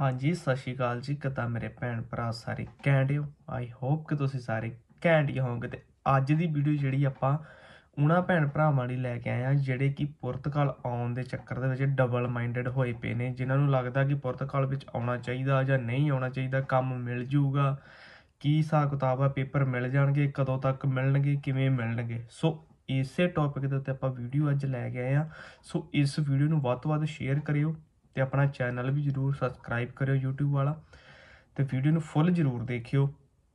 ਹਾਂਜੀ ਸਤਿ ਸ਼੍ਰੀ ਅਕਾਲ ਜੀ ਕਿਤਾ ਮੇਰੇ ਭੈਣ ਭਰਾ ਸਾਰੇ ਕੈਂਡਿਓ ਹੋ ਆਈ ਹੋਪ ਕਿ ਤੁਸੀਂ ਸਾਰੇ ਕੈਂਡੇ ਹੋਵੋਗੇ ਤੇ ਅੱਜ ਦੀ ਵੀਡੀਓ ਜਿਹੜੀ ਆਪਾਂ ਉਹਨਾਂ ਭੈਣ ਭਰਾਵਾਂ ਲਈ ਲੈ ਕੇ ਆਏ ਆ ਜਿਹੜੇ ਕਿ ਪੁਰਤਗਾਲ ਆਉਣ ਦੇ ਚੱਕਰ ਦੇ ਵਿੱਚ ਡਬਲ ਮਾਈਂਡਡ ਹੋਏ ਪਏ ਨੇ ਜਿਨ੍ਹਾਂ ਨੂੰ ਲੱਗਦਾ ਕਿ ਪੁਰਤਗਾਲ ਵਿੱਚ ਆਉਣਾ ਚਾਹੀਦਾ ਜਾਂ ਨਹੀਂ ਆਉਣਾ ਚਾਹੀਦਾ ਕੰਮ ਮਿਲ ਜੂਗਾ ਕੀ ਹਿਸਾਬ ਕਿਤਾਬ ਆ ਪੇਪਰ ਮਿਲ ਜਾਣਗੇ ਕਦੋਂ ਤੱਕ ਮਿਲਣਗੇ ਕਿਵੇਂ ਮਿਲਣਗੇ ਸੋ ਇਸੇ ਟੌਪਿਕ ਦੇ ਉੱਤੇ ਆਪਾਂ ਵੀਡੀਓ ਅੱਜ ਲੈ ਕੇ ਆਏ ਆ ਸੋ ਇਸ ਵੀਡੀਓ ਨੂੰ ਵੱਧ ਤੋਂ ਵੱਧ ਸ਼ੇਅਰ ਕਰਿਓ ਤੇ ਆਪਣਾ ਚੈਨਲ ਵੀ ਜਰੂਰ ਸਬਸਕ੍ਰਾਈਬ ਕਰਿਓ YouTube ਵਾਲਾ ਤੇ ਵੀਡੀਓ ਨੂੰ ਫੁੱਲ ਜਰੂਰ ਦੇਖਿਓ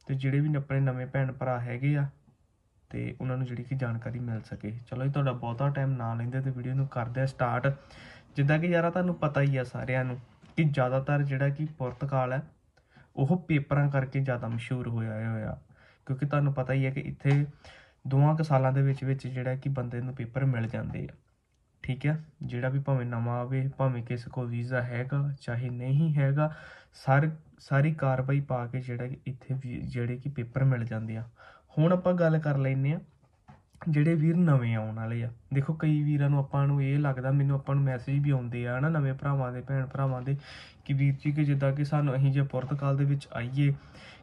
ਤੇ ਜਿਹੜੇ ਵੀ ਆਪਣੇ ਨਵੇਂ ਭੈਣ ਭਰਾ ਹੈਗੇ ਆ ਤੇ ਉਹਨਾਂ ਨੂੰ ਜਿਹੜੀ ਕਿ ਜਾਣਕਾਰੀ ਮਿਲ ਸਕੇ ਚਲੋ ਜੀ ਤੁਹਾਡਾ ਬਹੁਤਾ ਟਾਈਮ ਨਾ ਲੈਂਦੇ ਤੇ ਵੀਡੀਓ ਨੂੰ ਕਰਦੇ ਆ ਸਟਾਰਟ ਜਿੱਦਾਂ ਕਿ ਯਾਰਾ ਤੁਹਾਨੂੰ ਪਤਾ ਹੀ ਆ ਸਾਰਿਆਂ ਨੂੰ ਕਿ ਜ਼ਿਆਦਾਤਰ ਜਿਹੜਾ ਕਿ ਪੁਰਤਗਾਲ ਹੈ ਉਹ ਪੇਪਰਾਂ ਕਰਕੇ ਜ਼ਿਆਦਾ ਮਸ਼ਹੂਰ ਹੋਇਆ ਹੋਇਆ ਕਿਉਂਕਿ ਤੁਹਾਨੂੰ ਪਤਾ ਹੀ ਹੈ ਕਿ ਇੱਥੇ ਦੋਵਾਂ ਕਸਾਲਾਂ ਦੇ ਵਿੱਚ ਵਿੱਚ ਜਿਹੜਾ ਕਿ ਬੰਦੇ ਨੂੰ ਪੇਪਰ ਮਿਲ ਜਾਂਦੇ ਆ ਠੀਕ ਹੈ ਜਿਹੜਾ ਵੀ ਭਾਵੇਂ ਨਵਾਂ ਆਵੇ ਭਾਵੇਂ ਕਿਸ ਕੋ ਵੀਜ਼ਾ ਹੈਗਾ ਚਾਹੇ ਨਹੀਂ ਹੈਗਾ ਸਾਰ ਸਾਰੀ ਕਾਰਵਾਈ ਪਾ ਕੇ ਜਿਹੜਾ ਇੱਥੇ ਜਿਹੜੇ ਕਿ ਪੇਪਰ ਮਿਲ ਜਾਂਦੇ ਆ ਹੁਣ ਆਪਾਂ ਗੱਲ ਕਰ ਲੈਨੇ ਆ ਜਿਹੜੇ ਵੀਰ ਨਵੇਂ ਆਉਣ ਵਾਲੇ ਆ ਦੇਖੋ ਕਈ ਵੀਰਾਂ ਨੂੰ ਆਪਾਂ ਨੂੰ ਇਹ ਲੱਗਦਾ ਮੈਨੂੰ ਆਪਾਂ ਨੂੰ ਮੈਸੇਜ ਵੀ ਆਉਂਦੇ ਆ ਹਨਾ ਨਵੇਂ ਭਰਾਵਾਂ ਦੇ ਭੈਣ ਭਰਾਵਾਂ ਦੇ ਕਿ ਵੀਰ ਜੀ ਕਿ ਜਿੱਦਾਂ ਕਿ ਸਾਨੂੰ ਅਸੀਂ ਜੇ ਪੁਰਤਕਾਲ ਦੇ ਵਿੱਚ ਆਈਏ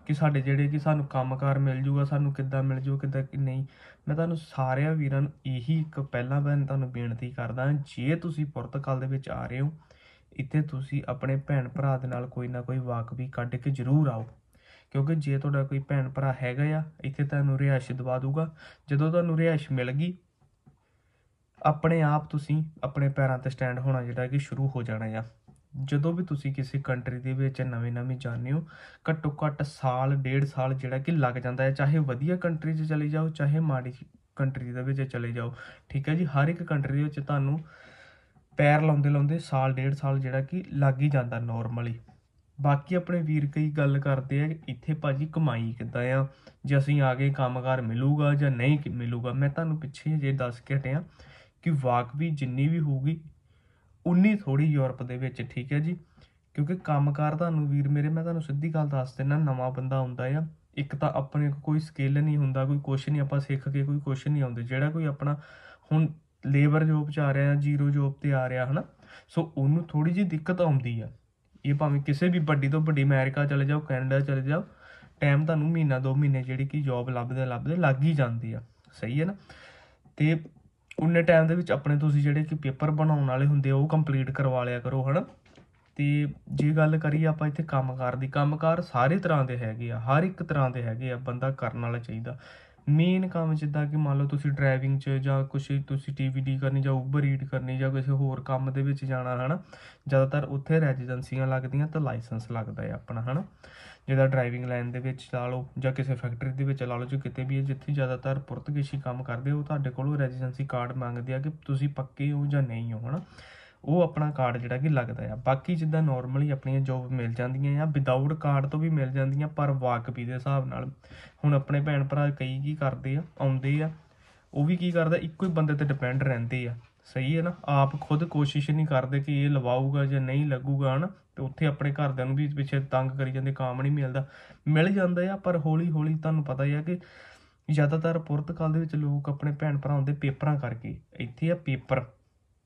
ਕਿ ਸਾਡੇ ਜਿਹੜੇ ਕਿ ਸਾਨੂੰ ਕੰਮਕਾਰ ਮਿਲ ਜੂਗਾ ਸਾਨੂੰ ਕਿੱਦਾਂ ਮਿਲ ਜੂ ਕਿੱਦਾਂ ਕਿ ਨਹੀਂ ਮੈਂ ਤੁਹਾਨੂੰ ਸਾਰਿਆਂ ਵੀਰਾਂ ਨੂੰ ਇਹੀ ਇੱਕ ਪਹਿਲਾਂ ਬੰਨ ਤੁਹਾਨੂੰ ਬੇਨਤੀ ਕਰਦਾ ਜੇ ਤੁਸੀਂ ਪੁਰਤਕਾਲ ਦੇ ਵਿੱਚ ਆ ਰਹੇ ਹੋ ਇੱਥੇ ਤੁਸੀਂ ਆਪਣੇ ਭੈਣ ਭਰਾ ਦੇ ਨਾਲ ਕੋਈ ਨਾ ਕੋਈ ਵਾਕ ਵੀ ਕੱਢ ਕੇ ਜ਼ਰੂਰ ਆਓ ਕਿਉਂਕਿ ਜੇ ਤੁਹਾਡਾ ਕੋਈ ਭੈਣ ਭਰਾ ਹੈਗਾ ਆ ਇੱਥੇ ਤੁਹਾਨੂੰ ਰਿਹਾਇਸ਼ ਦਵਾ ਦੂਗਾ ਜਦੋਂ ਤੁਹਾਨੂੰ ਰਿਹਾਇਸ਼ ਮਿਲ ਗਈ ਆਪਣੇ ਆਪ ਤੁਸੀਂ ਆਪਣੇ ਪੈਰਾਂ ਤੇ ਸਟੈਂਡ ਹੋਣਾ ਜਿਹੜਾ ਕਿ ਸ਼ੁਰੂ ਹੋ ਜਾਣਾ ਆ ਜਦੋਂ ਵੀ ਤੁਸੀਂ ਕਿਸੇ ਕੰਟਰੀ ਦੇ ਵਿੱਚ ਨਵੇਂ-ਨਵੇਂ ਜਾਂਦੇ ਹੋ ਘੱਟੋ ਘੱਟ ਸਾਲ ਡੇਢ ਸਾਲ ਜਿਹੜਾ ਕਿ ਲੱਗ ਜਾਂਦਾ ਹੈ ਚਾਹੇ ਵਧੀਆ ਕੰਟਰੀ 'ਚ ਚਲੇ ਜਾਓ ਚਾਹੇ ਮਾੜੀ ਕੰਟਰੀ ਦੇ ਵਿੱਚ ਚਲੇ ਜਾਓ ਠੀਕ ਹੈ ਜੀ ਹਰ ਇੱਕ ਕੰਟਰੀ ਦੇ ਵਿੱਚ ਤੁਹਾਨੂੰ ਪੈਰ ਲਾਉਂਦੇ ਲਾਉਂਦੇ ਸਾਲ ਡੇਢ ਸਾਲ ਜਿਹੜਾ ਕਿ ਲੱਗ ਹੀ ਜਾਂਦਾ ਨਾਰਮਲੀ ਬਾਕੀ ਆਪਣੇ ਵੀਰ ਕਈ ਗੱਲ ਕਰਦੇ ਆ ਇੱਥੇ ਭਾਜੀ ਕਮਾਈ ਕਿੱਦਾਂ ਆ ਜੇ ਅਸੀਂ ਆਗੇ ਕੰਮਕਾਰ ਮਿਲੂਗਾ ਜਾਂ ਨਹੀਂ ਮਿਲੂਗਾ ਮੈਂ ਤੁਹਾਨੂੰ ਪਿੱਛੇ ਜੇ ਦੱਸ ਕੇ ਹਟਿਆ ਕਿ ਵਾਕ ਵੀ ਜਿੰਨੀ ਵੀ ਹੋਊਗੀ ਉਨੀ ਥੋੜੀ ਯੂਰਪ ਦੇ ਵਿੱਚ ਠੀਕ ਹੈ ਜੀ ਕਿਉਂਕਿ ਕੰਮਕਾਰ ਤੁਹਾਨੂੰ ਵੀਰ ਮੇਰੇ ਮੈਂ ਤੁਹਾਨੂੰ ਸਿੱਧੀ ਗੱਲ ਦੱਸ ਦਿੰਦਾ ਨਵਾਂ ਬੰਦਾ ਹੁੰਦਾ ਆ ਇੱਕ ਤਾਂ ਆਪਣੇ ਕੋਈ ਸਕਿੱਲ ਨਹੀਂ ਹੁੰਦਾ ਕੋਈ ਕੁਛ ਨਹੀਂ ਆਪਾਂ ਸਿੱਖ ਕੇ ਕੋਈ ਕੁਛ ਨਹੀਂ ਆਉਂਦੇ ਜਿਹੜਾ ਕੋਈ ਆਪਣਾ ਹੁਣ ਲੇਬਰ ਜੋਬ 'ਚ ਆ ਰਿਹਾ ਜ਼ੀਰੋ ਜੋਬ ਤੇ ਆ ਰਿਹਾ ਹਨਾ ਸੋ ਉਹਨੂੰ ਥੋੜੀ ਜੀ ਦਿੱਕਤ ਆਉਂਦੀ ਆ ਇਹ ਭਾਵੇਂ ਕਿਸੇ ਵੀ ਵੱਡੀ ਤੋਂ ਵੱਡੀ ਅਮਰੀਕਾ ਚਲੇ ਜਾਓ ਕੈਨੇਡਾ ਚਲੇ ਜਾਓ ਟਾਈਮ ਤੁਹਾਨੂੰ ਮਹੀਨਾ ਦੋ ਮਹੀਨੇ ਜਿਹੜੀ ਕਿ ਜੌਬ ਲੱਭਦੇ ਲੱਭਦੇ ਲੱਗ ਹੀ ਜਾਂਦੀ ਆ ਸਹੀ ਹੈ ਨਾ ਤੇ ਉਨੇ ਟਾਈਮ ਦੇ ਵਿੱਚ ਆਪਣੇ ਤੁਸੀਂ ਜਿਹੜੇ ਕਿ ਪੇਪਰ ਬਣਾਉਣ ਵਾਲੇ ਹੁੰਦੇ ਆ ਉਹ ਕੰਪਲੀਟ ਕਰਵਾ ਲਿਆ ਕਰੋ ਹਨ ਤੇ ਜੇ ਗੱਲ ਕਰੀਏ ਆਪਾਂ ਇੱਥੇ ਕੰਮਕਾਰ ਦੀ ਕੰਮਕਾਰ ਸਾਰੇ ਤਰ੍ਹਾਂ ਦੇ ਹੈਗੇ ਆ ਹਰ ਇੱਕ ਤਰ੍ਹਾਂ ਦੇ ਹੈਗੇ ਆ ਬੰਦਾ ਕਰਨ ਵਾਲਾ ਚਾਹੀਦਾ ਮੇਨ ਕੰਮ ਜਿੱਦਾਂ ਕਿ ਮੰਨ ਲਓ ਤੁਸੀਂ ਡਰਾਈਵਿੰਗ 'ਚ ਜਾਂ ਕੁਛ ਤੁਸੀਂ ਟੀਵੀਡੀ ਕਰਨੀ ਜਾਂ ਉਬਰ ਰੀਡ ਕਰਨੀ ਜਾਂ ਕਿਸੇ ਹੋਰ ਕੰਮ ਦੇ ਵਿੱਚ ਜਾਣਾ ਹਨ ਜ਼ਿਆਦਾਤਰ ਉੱਥੇ ਰੈਜ਼ੀਡੈਂਸੀਆਂ ਲੱਗਦੀਆਂ ਤਾਂ ਲਾਇਸੈਂਸ ਲੱਗਦਾ ਹੈ ਆਪਣਾ ਹਨ ਜਿਹੜਾ ਡਰਾਈਵਿੰਗ ਲਾਈਨ ਦੇ ਵਿੱਚ ਲਾ ਲਓ ਜਾਂ ਕਿਸੇ ਫੈਕਟਰੀ ਦੇ ਵਿੱਚ ਲਾ ਲਓ ਜੋ ਕਿਤੇ ਵੀ ਜਿੱਥੇ ਜ਼ਿਆਦਾਤਰ ਪੁਰਤਗਾਲੀ ਕੰਮ ਕਰਦੇ ਉਹ ਤੁਹਾਡੇ ਕੋਲੋਂ ਰੈਜ਼ੀਡੈਂਸੀ ਕਾਰਡ ਮੰਗਦੇ ਆ ਕਿ ਤੁਸੀਂ ਪੱਕੇ ਹੋ ਜਾਂ ਨਹੀਂ ਹੋ ਹਨਾ ਉਹ ਆਪਣਾ ਕਾਰਡ ਜਿਹੜਾ ਕਿ ਲੱਗਦਾ ਆ ਬਾਕੀ ਜਿੱਦਾਂ ਨਾਰਮਲੀ ਆਪਣੀਆਂ ਜੋਬ ਮਿਲ ਜਾਂਦੀਆਂ ਆ ਵਿਦਆਊਟ ਕਾਰਡ ਤੋਂ ਵੀ ਮਿਲ ਜਾਂਦੀਆਂ ਪਰ ਵਾਕਫੀ ਦੇ ਹਿਸਾਬ ਨਾਲ ਹੁਣ ਆਪਣੇ ਭੈਣ ਭਰਾ ਕਈ ਕੀ ਕਰਦੇ ਆ ਆਉਂਦੇ ਆ ਉਹ ਵੀ ਕੀ ਕਰਦਾ ਇੱਕੋ ਹੀ ਬੰਦੇ ਤੇ ਡਿਪੈਂਡ ਰਹਿੰਦੇ ਆ ਸਹੀ ਹੈ ਨਾ ਆਪ ਖੁਦ ਕੋਸ਼ਿਸ਼ ਨਹੀਂ ਕਰਦੇ ਕਿ ਇਹ ਲਵਾਊਗਾ ਜਾਂ ਨਹੀਂ ਲੱਗੂਗਾ ਹਨ ਤੇ ਉੱਥੇ ਆਪਣੇ ਘਰਦਿਆਂ ਨੂੰ ਵੀ ਪਿੱਛੇ ਤੰਗ ਕਰੀ ਜਾਂਦੇ ਕੰਮ ਨਹੀਂ ਮਿਲਦਾ ਮਿਲ ਜਾਂਦਾ ਆ ਪਰ ਹੌਲੀ ਹੌਲੀ ਤੁਹਾਨੂੰ ਪਤਾ ਹੀ ਆ ਕਿ ਜ਼ਿਆਦਾਤਰ ਪੁਰਤਕਾਲ ਦੇ ਵਿੱਚ ਲੋਕ ਆਪਣੇ ਭੈਣ ਭਰਾਵਾਂ ਦੇ ਪੇਪਰਾਂ ਕਰਕੇ ਇੱਥੇ ਆ ਪੇਪਰ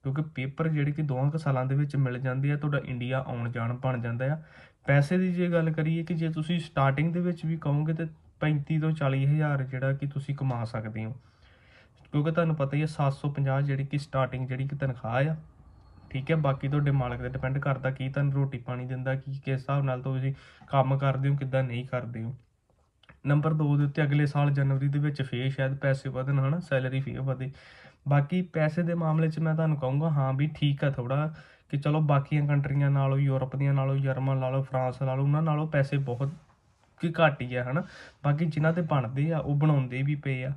ਕਿਉਂਕਿ ਪੇਪਰ ਜਿਹੜੇ ਕਿ ਦੋਹਾਂ ਕ ਸਾਲਾਂ ਦੇ ਵਿੱਚ ਮਿਲ ਜਾਂਦੇ ਆ ਤੁਹਾਡਾ ਇੰਡੀਆ ਆਉਣ ਜਾਣ ਬਣ ਜਾਂਦਾ ਆ ਪੈਸੇ ਦੀ ਜੇ ਗੱਲ ਕਰੀਏ ਕਿ ਜੇ ਤੁਸੀਂ ਸਟਾਰਟਿੰਗ ਦੇ ਵਿੱਚ ਵੀ ਕਹੋਗੇ ਤੇ 35 ਤੋਂ 40 ਹਜ਼ਾਰ ਜਿਹੜਾ ਕਿ ਤੁਸੀਂ ਕਮਾ ਸਕਦੇ ਹੋ ਕਿਉਂਕਿ ਤੁਹਾਨੂੰ ਪਤਾ ਹੀ ਹੈ 750 ਜਿਹੜੀ ਕਿ ਸਟਾਰਟਿੰਗ ਜਿਹੜੀ ਕਿ ਤਨਖਾਹ ਆ ਠੀਕ ਹੈ ਬਾਕੀ ਤੁਹਾਡੇ ਮਾਲਕ ਤੇ ਡਿਪੈਂਡ ਕਰਦਾ ਕੀ ਤੁਹਾਨੂੰ ਰੋਟੀ ਪਾਣੀ ਦਿੰਦਾ ਕੀ ਕਿਸ ਹਿਸਾਬ ਨਾਲ ਤੁਸੀਂ ਕੰਮ ਕਰਦੇ ਹੋ ਕਿੱਦਾਂ ਨਹੀਂ ਕਰਦੇ ਹੋ ਨੰਬਰ 2 ਦੇ ਉੱਤੇ ਅਗਲੇ ਸਾਲ ਜਨਵਰੀ ਦੇ ਵਿੱਚ ਫੇਰ ਸ਼ਾਇਦ ਪੈਸੇ ਵਧਣ ਹਨਾ ਸੈਲਰੀ ਫੇਰ ਵਧੇ ਬਾਕੀ ਪੈਸੇ ਦੇ ਮਾਮਲੇ 'ਚ ਮੈਂ ਤੁਹਾਨੂੰ ਕਹੂੰਗਾ ਹਾਂ ਵੀ ਠੀਕ ਆ ਥੋੜਾ ਕਿ ਚਲੋ ਬਾਕੀਆਂ ਕੰਟਰੀਆਂ ਨਾਲੋਂ ਯੂਰਪ ਦੀਆਂ ਨਾਲੋਂ ਜਰਮਨ ਨਾਲੋਂ ਫਰਾਂਸ ਨਾਲੋਂ ਉਹਨਾਂ ਨਾਲੋਂ ਪੈਸੇ ਬਹੁਤ ਕਿ ਘੱਟ ਹੀ ਆ ਹਨ ਬਾਕੀ ਜਿਨ੍ਹਾਂ ਤੇ ਬਣਦੇ ਆ ਉਹ ਬਣਾਉਂਦੇ ਵੀ ਪਏ ਆ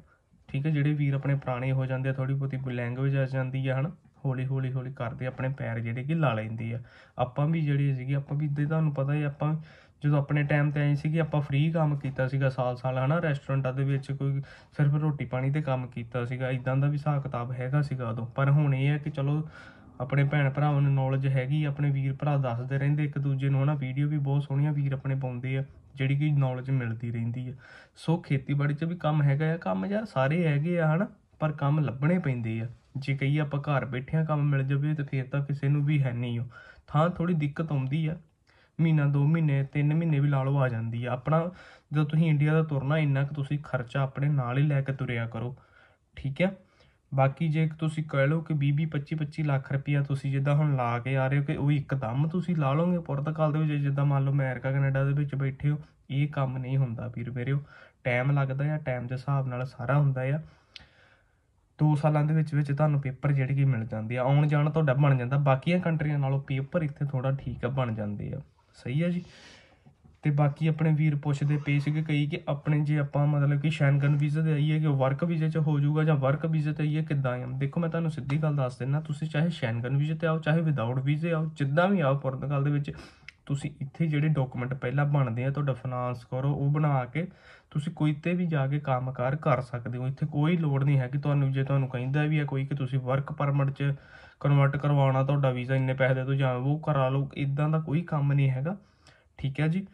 ਠੀਕ ਹੈ ਜਿਹੜੇ ਵੀਰ ਆਪਣੇ ਪੁਰਾਣੇ ਹੋ ਜਾਂਦੇ ਆ ਥੋੜੀ ਬਹੁਤੀ ਲੈਂਗੁਏਜ ਆ ਜਾਂਦੀ ਆ ਹਨ ਹੌਲੀ ਹੌਲੀ ਹੌਲੀ ਕਰਦੇ ਆਪਣੇ ਪੈਰ ਜਿਹੜੇ ਕਿ ਲਾ ਲੈਂਦੇ ਆ ਆਪਾਂ ਵੀ ਜਿਹੜੇ ਸੀਗੇ ਆਪਾਂ ਵੀ ਤੁਹਾਨੂੰ ਪਤਾ ਹੀ ਆਪਾਂ ਜਦੋਂ ਆਪਣੇ ਟਾਈਮ ਤੇ ਆਈ ਸੀ ਕਿ ਆਪਾਂ ਫ੍ਰੀ ਕੰਮ ਕੀਤਾ ਸੀਗਾ ਸਾਲ ਸਾਲ ਹਨਾ ਰੈਸਟੋਰੈਂਟਾਂ ਦੇ ਵਿੱਚ ਕੋਈ ਸਿਰਫ ਰੋਟੀ ਪਾਣੀ ਤੇ ਕੰਮ ਕੀਤਾ ਸੀਗਾ ਇਦਾਂ ਦਾ ਵੀ ਹਿਸਾਬ ਕਿਤਾਬ ਹੈਗਾ ਸੀਗਾ ਉਦੋਂ ਪਰ ਹੁਣ ਇਹ ਹੈ ਕਿ ਚਲੋ ਆਪਣੇ ਭੈਣ ਭਰਾਵਾਂ ਨੂੰ ਨੌਲੇਜ ਹੈਗੀ ਆਪਣੇ ਵੀਰ ਭਰਾ ਦੱਸਦੇ ਰਹਿੰਦੇ ਇੱਕ ਦੂਜੇ ਨੂੰ ਹਨਾ ਵੀਡੀਓ ਵੀ ਬਹੁਤ ਸੋਹਣੀਆਂ ਵੀਰ ਆਪਣੇ ਪਾਉਂਦੇ ਆ ਜਿਹੜੀ ਕਿ ਨੌਲੇਜ ਮਿਲਦੀ ਰਹਿੰਦੀ ਆ ਸੋ ਖੇਤੀਬਾੜੀ 'ਚ ਵੀ ਕੰਮ ਹੈਗਾ ਆ ਕੰਮ ਯਾਰ ਸਾਰੇ ਹੈਗੇ ਆ ਹਨਾ ਪਰ ਕੰਮ ਲੱਭਣੇ ਪੈਂਦੇ ਆ ਜੇ ਕਈ ਆਪਾਂ ਘਰ ਬੈਠਿਆਂ ਕੰਮ ਮਿਲ ਜਾਵੇ ਤੇ ਫੇਰ ਤਾਂ ਕਿਸੇ ਨੂੰ ਵੀ ਹੈ ਨਹੀਂ ਉਹ ਥਾਂ ਥੋੜੀ ਦਿੱਕਤ ਆਉਂਦੀ ਆ ਮਹੀਨਾ ਦੋ ਮਹੀਨੇ ਤਿੰਨ ਮਹੀਨੇ ਵੀ ਲਾ ਲਓ ਆ ਜਾਂਦੀ ਆ ਆਪਣਾ ਜਦੋਂ ਤੁਸੀਂ ਇੰਡੀਆ ਦਾ ਤੁਰਨਾ ਇੰਨਾ ਕਿ ਤੁਸੀਂ ਖਰਚਾ ਆਪਣੇ ਨਾਲ ਹੀ ਲੈ ਕੇ ਤੁਰਿਆ ਕਰੋ ਠੀਕ ਹੈ ਬਾਕੀ ਜੇ ਤੁਸੀਂ ਕਹਿ ਲਓ ਕਿ 20 25 25 ਲੱਖ ਰੁਪਇਆ ਤੁਸੀਂ ਜਿੱਦਾਂ ਹੁਣ ਲਾ ਕੇ ਆ ਰਹੇ ਹੋ ਕਿ ਉਹ ਇੱਕਦਮ ਤੁਸੀਂ ਲਾ ਲਓਗੇ ਪੁਰਤਗਾਲ ਦੇ ਵਿੱਚ ਜਿੱਦਾਂ ਮੰਨ ਲਓ ਅਮਰੀਕਾ ਕੈਨੇਡਾ ਦੇ ਵਿੱਚ ਬੈਠੇ ਹੋ ਇਹ ਕੰਮ ਨਹੀਂ ਹੁੰਦਾ ਵੀਰ ਮੇਰਿਓ ਟਾਈਮ ਲੱਗਦਾ ਆ ਟਾਈਮ ਦੇ ਹਿਸਾਬ ਨਾਲ ਸਾਰਾ ਹੁੰਦਾ ਆ 2 ਸਾਲਾਂ ਦੇ ਵਿੱਚ ਵਿੱਚ ਤੁਹਾਨੂੰ ਪੇਪਰ ਜਿਹੜੇ ਕੀ ਮਿਲ ਜਾਂਦੇ ਆ ਆਉਣ ਜਾਣ ਤੋਂ ਬਣ ਜਾਂਦਾ ਬਾਕੀਆਂ ਕੰਟਰੀਆਂ ਨਾਲੋਂ ਪੇਪਰ ਇੱਥੇ ਥੋੜਾ ਠੀਕ ਆ ਬਣ ਜਾਂਦੇ ਆ ਸਹੀ ਹੈ ਜੀ ਤੇ ਬਾਕੀ ਆਪਣੇ ਵੀਰ ਪੁੱਛਦੇ ਪਏ ਸੀ ਕਿ ਕਈ ਕਿ ਆਪਣੇ ਜੇ ਆਪਾਂ ਮਤਲਬ ਕਿ ਸ਼ੈਂਗਨ ਵੀਜ਼ਾ ਤੇ ਆਈਏ ਕਿ ਵਰਕ ਵੀਜ਼ੇ 'ਚ ਹੋ ਜਾਊਗਾ ਜਾਂ ਵਰਕ ਵੀਜ਼ੇ ਤੇ ਆਈਏ ਕਿੱਦਾਂ ਆ ਦੇਖੋ ਮੈਂ ਤੁਹਾਨੂੰ ਸਿੱਧੀ ਗੱਲ ਦੱਸ ਦਿੰਨਾ ਤੁਸੀਂ ਚਾਹੇ ਸ਼ੈਂਗਨ ਵੀਜ਼ੇ ਤੇ ਆਓ ਚਾਹੇ ਵਿਦਆਊਟ ਵੀਜ਼ੇ ਆਓ ਜਿੱਦਾਂ ਵੀ ਆਓ ਪੁਰਤਗਾਲ ਦੇ ਵਿੱਚ ਤੁਸੀਂ ਇੱਥੇ ਜਿਹੜੇ ਡਾਕੂਮੈਂਟ ਪਹਿਲਾਂ ਬਣਦੇ ਆ ਤੁਹਾਡਾ ਫਾਈਨਾਂਸ ਕਰੋ ਉਹ ਬਣਾ ਕੇ ਤੁਸੀਂ ਕੋਈ ਤੇ ਵੀ ਜਾ ਕੇ ਕੰਮਕਾਰ ਕਰ ਸਕਦੇ ਹੋ ਇੱਥੇ ਕੋਈ ਲੋੜ ਨਹੀਂ ਹੈ ਕਿ ਤੁਹਾਨੂੰ ਜੇ ਤੁਹਾਨੂੰ ਕਹਿੰਦਾ ਵੀ ਹੈ ਕੋਈ ਕਿ ਤੁਸੀਂ ਵਰਕ ਪਰਮਿਟ 'ਚ ਕਨਵਰਟ ਕਰਵਾਉਣਾ ਤੁਹਾਡਾ ਵੀਜ਼ਾ ਇੰਨੇ ਪੈਸੇ ਦੇ ਦੋ ਜਾਂ ਉਹ ਕਰਾ ਲਓ ਇਦਾਂ ਦਾ ਕੋਈ ਕੰਮ ਨਹੀਂ ਹੈਗਾ ਠੀਕ ਹੈ ਜੀ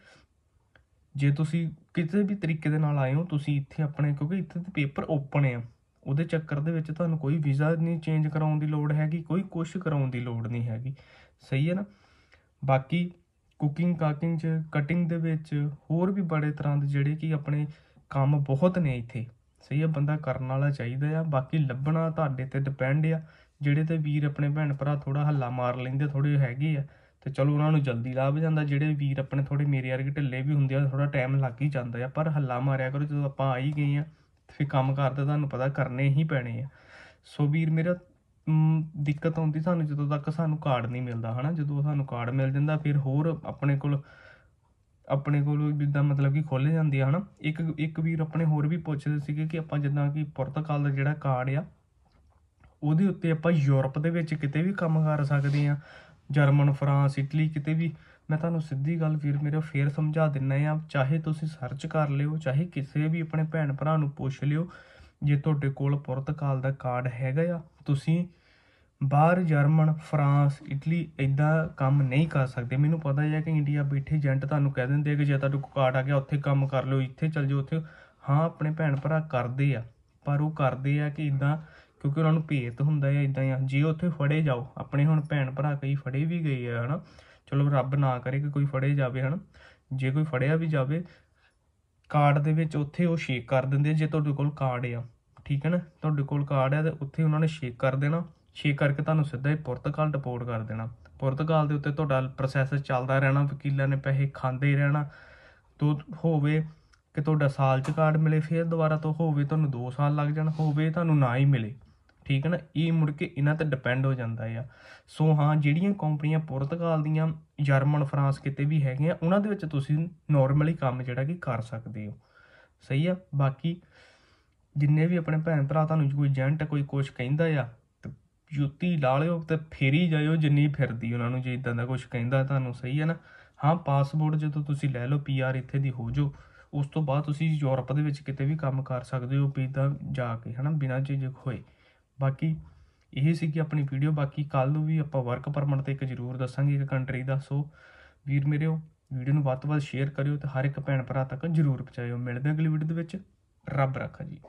ਜੇ ਤੁਸੀਂ ਕਿਸੇ ਵੀ ਤਰੀਕੇ ਦੇ ਨਾਲ ਆਏ ਹੋ ਤੁਸੀਂ ਇੱਥੇ ਆਪਣੇ ਕਿਉਂਕਿ ਇੱਥੇ ਤੇ ਪੇਪਰ ਓਪਨ ਆ ਉਹਦੇ ਚੱਕਰ ਦੇ ਵਿੱਚ ਤੁਹਾਨੂੰ ਕੋਈ ਵੀਜ਼ਾ ਨਹੀਂ ਚੇਂਜ ਕਰਾਉਣ ਦੀ ਲੋੜ ਹੈਗੀ ਕੋਈ ਕੁਝ ਕਰਾਉਣ ਦੀ ਲੋੜ ਨਹੀਂ ਹੈਗੀ ਸਹੀ ਹੈ ਨਾ ਬਾਕੀ ਕੁਕਿੰਗ ਕਾਕਿੰਗ 'ਚ ਕਟਿੰਗ ਦੇ ਵਿੱਚ ਹੋਰ ਵੀ ਬੜੇ ਤਰ੍ਹਾਂ ਦੇ ਜਿਹੜੇ ਕਿ ਆਪਣੇ ਕੰਮ ਬਹੁਤ ਨੇ ਇੱਥੇ ਸਹੀ ਆ ਬੰਦਾ ਕਰਨ ਵਾਲਾ ਚਾਹੀਦਾ ਆ ਬਾਕੀ ਲੱਭਣਾ ਤੁਹਾਡੇ ਤੇ ਡਿਪੈਂਡ ਆ ਜਿਹੜੇ ਤੇ ਵੀਰ ਆਪਣੇ ਭੈਣ ਭਰਾ ਥੋੜਾ ਹੱਲਾ ਮਾਰ ਲੈਂਦੇ ਥੋੜੇ ਹੈਗੇ ਆ ਤੇ ਚਲੋ ਉਹਨਾਂ ਨੂੰ ਜਲਦੀ ਲੱਭ ਜਾਂਦਾ ਜਿਹੜੇ ਵੀਰ ਆਪਣੇ ਥੋੜੇ ਮੇਰੇ ਵਰਗੇ ਢਿੱਲੇ ਵੀ ਹੁੰਦੇ ਆ ਥੋੜਾ ਟਾਈਮ ਲੱਗ ਹੀ ਜਾਂਦਾ ਆ ਪਰ ਹੱਲਾ ਮਾਰਿਆ ਕਰੋ ਜਦੋਂ ਆਪਾਂ ਆ ਹੀ ਗਏ ਆ ਫੇ ਕੰਮ ਕਰਦੇ ਤੁਹਾਨੂੰ ਪਤਾ ਕਰਨੇ ਹੀ ਪੈਣੇ ਆ ਸੋ ਵੀਰ ਮੇਰਾ ਦਿੱਕਤ ਆਉਂਦੀ ਸਾਨੂੰ ਜਦੋਂ ਤੱਕ ਸਾਨੂੰ ਕਾਰਡ ਨਹੀਂ ਮਿਲਦਾ ਹਨਾ ਜਦੋਂ ਸਾਨੂੰ ਕਾਰਡ ਮਿਲ ਜਾਂਦਾ ਫਿਰ ਹੋਰ ਆਪਣੇ ਕੋਲ ਆਪਣੇ ਕੋਲ ਜਿੱਦਾਂ ਮਤਲਬ ਕਿ ਖੋਲੇ ਜਾਂਦੇ ਆ ਹਨਾ ਇੱਕ ਇੱਕ ਵੀਰ ਆਪਣੇ ਹੋਰ ਵੀ ਪੁੱਛਦੇ ਸੀਗੇ ਕਿ ਆਪਾਂ ਜਿੱਦਾਂ ਕਿ ਪੁਰਤਗਾਲ ਦਾ ਜਿਹੜਾ ਕਾਰਡ ਆ ਉਹਦੇ ਉੱਤੇ ਆਪਾਂ ਯੂਰਪ ਦੇ ਵਿੱਚ ਕਿਤੇ ਵੀ ਕੰਮ ਕਰ ਸਕਦੇ ਆ ਜਰਮਨ ਫਰਾਂਸ ਇਟਲੀ ਕਿਤੇ ਵੀ ਮੈਂ ਤੁਹਾਨੂੰ ਸਿੱਧੀ ਗੱਲ ਫਿਰ ਮੇਰੇ ਫੇਰ ਸਮਝਾ ਦਿੰਨਾ ਆ ਚਾਹੇ ਤੁਸੀਂ ਸਰਚ ਕਰ ਲਿਓ ਚਾਹੇ ਕਿਸੇ ਵੀ ਆਪਣੇ ਭੈਣ ਭਰਾ ਨੂੰ ਪੁੱਛ ਲਿਓ ਜੇ ਤੁਹਾਡੇ ਕੋਲ ਪੁਰਤਗਾਲ ਦਾ ਕਾਰਡ ਹੈਗਾ ਆ ਤੁਸੀਂ ਬਾਹਰ ਜਰਮਨ ਫਰਾਂਸ ਇਟਲੀ ਇੱਦਾਂ ਕੰਮ ਨਹੀਂ ਕਰ ਸਕਦੇ ਮੈਨੂੰ ਪਤਾ ਹੈ ਕਿ ਇੰਡੀਆ ਬੈਠੇ ਏਜੰਟ ਤੁਹਾਨੂੰ ਕਹਿ ਦਿੰਦੇ ਆ ਕਿ ਜੇ ਤੁਹਾਨੂੰ ਕਾਰਡ ਆ ਗਿਆ ਉੱਥੇ ਕੰਮ ਕਰ ਲਓ ਇੱਥੇ ਚੱਲ ਜਾਓ ਉੱਥੇ ਹਾਂ ਆਪਣੇ ਭੈਣ ਭਰਾ ਕਰਦੇ ਆ ਪਰ ਉਹ ਕਰਦੇ ਆ ਕਿ ਇਦਾਂ ਕਿਉਂਕਿ ਉਹਨਾਂ ਨੂੰ ਭੇਤ ਹੁੰਦਾ ਹੈ ਇਦਾਂ ਆ ਜੇ ਉੱਥੇ ਫੜੇ ਜਾਓ ਆਪਣੇ ਹੁਣ ਭੈਣ ਭਰਾ ਕਈ ਫੜੇ ਵੀ ਗਏ ਆ ਹਨਾ ਚਲੋ ਰੱਬ ਨਾ ਕਰੇ ਕਿ ਕੋਈ ਫੜੇ ਜਾਵੇ ਹਨਾ ਜੇ ਕੋਈ ਫੜਿਆ ਵੀ ਜਾਵੇ ਕਾਰਡ ਦੇ ਵਿੱਚ ਉੱਥੇ ਉਹ ਸ਼ੇਕ ਕਰ ਦਿੰਦੇ ਜੇ ਤੁਹਾਡੇ ਕੋਲ ਕਾਰਡ ਆ ਠੀਕ ਹੈ ਨਾ ਤੁਹਾਡੇ ਕੋਲ ਕਾਰਡ ਆ ਤੇ ਉੱਥੇ ਉਹਨਾਂ ਨੇ ਸ਼ੇਕ ਕਰ ਦੇਣਾ ਛੇ ਕਰਕੇ ਤੁਹਾਨੂੰ ਸਿੱਧਾ ਹੀ ਪੁਰਤਗਾਲ ਡਿਪੋਰਟ ਕਰ ਦੇਣਾ ਪੁਰਤਗਾਲ ਦੇ ਉੱਤੇ ਤੁਹਾਡਾ ਪ੍ਰੋਸੈਸ ਚੱਲਦਾ ਰਹਿਣਾ ਵਕੀਲਾਂ ਨੇ ਪੈਸੇ ਖਾਂਦੇ ਰਹਿਣਾ ਤੋਂ ਹੋਵੇ ਕਿ ਤੁਹਾਡਾ ਸਾਲ ਚ ਕਾਰਡ ਮਿਲੇ ਫਿਰ ਦੁਬਾਰਾ ਤੋਂ ਹੋਵੇ ਤੁਹਾਨੂੰ 2 ਸਾਲ ਲੱਗ ਜਾਣ ਹੋਵੇ ਤੁਹਾਨੂੰ ਨਾ ਹੀ ਮਿਲੇ ਠੀਕ ਹੈ ਨਾ ਇਹ ਮੁੜ ਕੇ ਇਹਨਾਂ ਤੇ ਡਿਪੈਂਡ ਹੋ ਜਾਂਦਾ ਆ ਸੋ ਹਾਂ ਜਿਹੜੀਆਂ ਕੰਪਨੀਆਂ ਪੁਰਤਗਾਲ ਦੀਆਂ ਜਰਮਨ ਫਰਾਂਸ ਕਿਤੇ ਵੀ ਹੈਗੀਆਂ ਉਹਨਾਂ ਦੇ ਵਿੱਚ ਤੁਸੀਂ ਨਾਰਮਲੀ ਕੰਮ ਜਿਹੜਾ ਕਿ ਕਰ ਸਕਦੇ ਹੋ ਸਹੀ ਆ ਬਾਕੀ ਜਿੰਨੇ ਵੀ ਆਪਣੇ ਭੈਣ ਭਰਾ ਤੁਹਾਨੂੰ ਕੋਈ ਏਜੰਟ ਕੋਈ ਕੁਝ ਕਹਿੰਦਾ ਆ ਜੁੱਤੀ ਲਾ ਲਿਓ ਤੇ ਫੇਰੀ ਜਾਇਓ ਜਿੰਨੀ ਫਿਰਦੀ ਉਹਨਾਂ ਨੂੰ ਜੇ ਇਦਾਂ ਦਾ ਕੁਝ ਕਹਿੰਦਾ ਤੁਹਾਨੂੰ ਸਹੀ ਹੈ ਨਾ ਹਾਂ ਪਾਸਪੋਰਟ ਜਦੋਂ ਤੁਸੀਂ ਲੈ ਲਓ ਪੀਆਰ ਇੱਥੇ ਦੀ ਹੋ ਜਾਓ ਉਸ ਤੋਂ ਬਾਅਦ ਤੁਸੀਂ ਯੂਰਪ ਦੇ ਵਿੱਚ ਕਿਤੇ ਵੀ ਕੰਮ ਕਰ ਸਕਦੇ ਹੋ ਵੀ ਤਾਂ ਜਾ ਕੇ ਹਨਾ ਬਿਨਾਂ ਝਿਜਕ ਖੋਏ ਬਾਕੀ ਇਹ ਸੀ ਕਿ ਆਪਣੀ ਵੀਡੀਓ ਬਾਕੀ ਕੱਲ ਨੂੰ ਵੀ ਆਪਾਂ ਵਰਕ ਪਰਮਿਟ ਤੇ ਇੱਕ ਜ਼ਰੂਰ ਦੱਸਾਂਗੇ ਇੱਕ ਕੰਟਰੀ ਦਾ ਸੋ ਵੀਰ ਮੇਰੇਓ ਵੀਡੀਓ ਨੂੰ ਵੱਧ ਤੋਂ ਵੱਧ ਸ਼ੇਅਰ ਕਰਿਓ ਤੇ ਹਰ ਇੱਕ ਭੈਣ ਭਰਾ ਤੱਕ ਜ਼ਰੂਰ ਪਹੁੰਚਾਇਓ ਮਿਲਦੇ ਹਾਂ ਅਗਲੀ ਵੀਡੀਓ ਦੇ ਵਿੱਚ ਰੱਬ ਰੱਖਾ ਜੀ